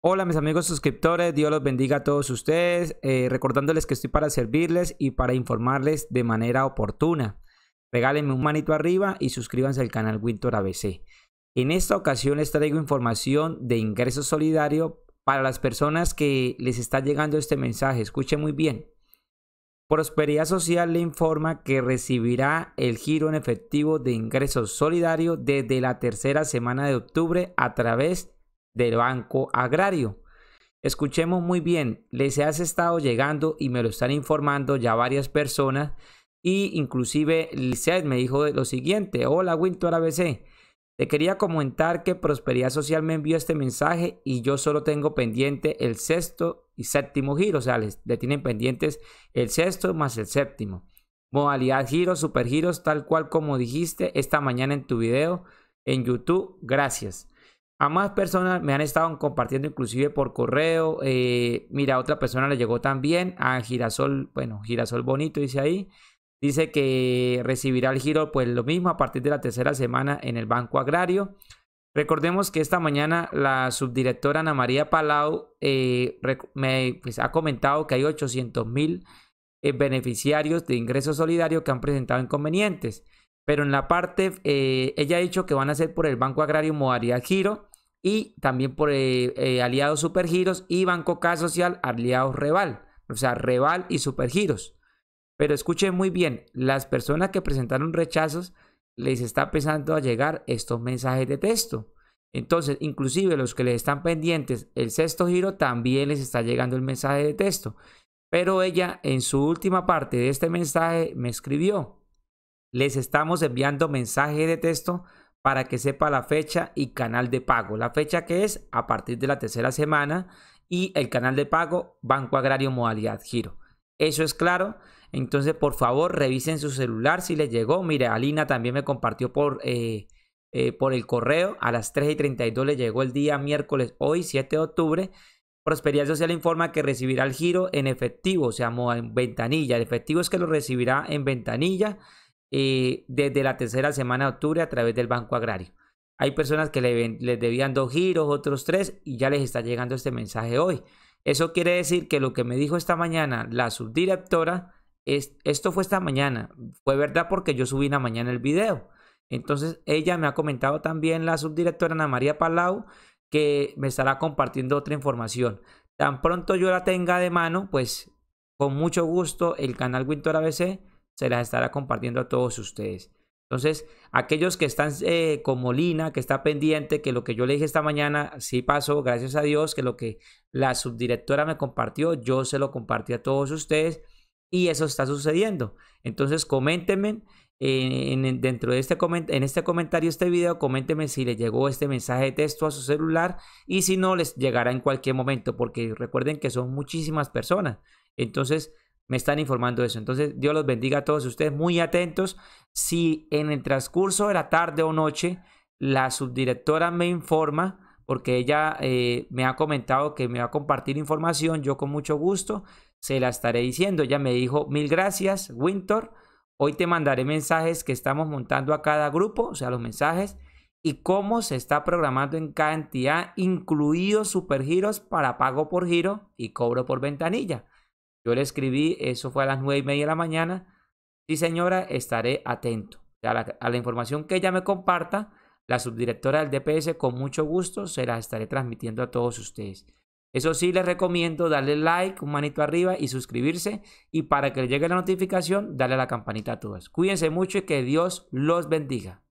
Hola mis amigos suscriptores, Dios los bendiga a todos ustedes, eh, recordándoles que estoy para servirles y para informarles de manera oportuna. Regálenme un manito arriba y suscríbanse al canal Winter ABC. En esta ocasión les traigo información de ingreso solidario para las personas que les está llegando este mensaje. Escuchen muy bien. Prosperidad Social le informa que recibirá el giro en efectivo de ingresos solidario desde la tercera semana de octubre a través de del Banco Agrario. Escuchemos muy bien, les has estado llegando y me lo están informando ya varias personas y inclusive Lizeth me dijo lo siguiente, hola Winter ABC, te quería comentar que Prosperidad Social me envió este mensaje y yo solo tengo pendiente el sexto y séptimo giro, o sea, les, le tienen pendientes el sexto más el séptimo. Modalidad giros, supergiros, tal cual como dijiste esta mañana en tu video en YouTube, gracias. A más personas me han estado compartiendo inclusive por correo. Eh, mira, otra persona le llegó también a Girasol, bueno, Girasol Bonito dice ahí. Dice que recibirá el giro pues lo mismo a partir de la tercera semana en el Banco Agrario. Recordemos que esta mañana la subdirectora Ana María Palau eh, me pues, ha comentado que hay 800 mil eh, beneficiarios de ingresos solidarios que han presentado inconvenientes pero en la parte, ella ha dicho que van a ser por el Banco Agrario modalidad giro, y también por eh, eh, aliados Supergiros y Banco K Social, aliados Reval, o sea, Reval y Supergiros. Pero escuchen muy bien, las personas que presentaron rechazos les está empezando a llegar estos mensajes de texto. Entonces, inclusive los que les están pendientes el sexto giro también les está llegando el mensaje de texto. Pero ella en su última parte de este mensaje me escribió, les estamos enviando mensajes de texto para que sepa la fecha y canal de pago. La fecha que es a partir de la tercera semana y el canal de pago Banco Agrario Modalidad Giro. Eso es claro. Entonces, por favor, revisen su celular si les llegó. Mire, Alina también me compartió por, eh, eh, por el correo. A las 3 y 32 le llegó el día miércoles, hoy, 7 de octubre. Prosperidad Social informa que recibirá el giro en efectivo, o sea, en ventanilla. El efectivo es que lo recibirá en ventanilla. Eh, desde la tercera semana de octubre a través del Banco Agrario. Hay personas que le, les debían dos giros, otros tres, y ya les está llegando este mensaje hoy. Eso quiere decir que lo que me dijo esta mañana la subdirectora, es, esto fue esta mañana, fue verdad porque yo subí la mañana el video. Entonces ella me ha comentado también la subdirectora Ana María Palau que me estará compartiendo otra información. Tan pronto yo la tenga de mano, pues con mucho gusto el canal Winter ABC se las estará compartiendo a todos ustedes. Entonces, aquellos que están eh, como Lina, que está pendiente, que lo que yo le dije esta mañana sí pasó, gracias a Dios, que lo que la subdirectora me compartió, yo se lo compartí a todos ustedes y eso está sucediendo. Entonces, coméntenme eh, en, dentro de este, en este comentario, este video, coméntenme si les llegó este mensaje de texto a su celular y si no, les llegará en cualquier momento, porque recuerden que son muchísimas personas. Entonces, me están informando eso. Entonces, Dios los bendiga a todos ustedes, muy atentos. Si en el transcurso de la tarde o noche la subdirectora me informa, porque ella eh, me ha comentado que me va a compartir información, yo con mucho gusto se la estaré diciendo. Ella me dijo, mil gracias, Winter. Hoy te mandaré mensajes que estamos montando a cada grupo, o sea, los mensajes, y cómo se está programando en cada entidad, incluidos supergiros para pago por giro y cobro por ventanilla. Yo le escribí, eso fue a las nueve y media de la mañana. Sí, señora, estaré atento. A la, información que ella me comparta, la subdirectora del DPS con mucho gusto se la estaré transmitiendo a todos ustedes. Eso sí, les recomiendo darle like, un manito arriba y suscribirse. Y para que le llegue la notificación, darle a la campanita a todas. Cuídense mucho y que Dios los bendiga.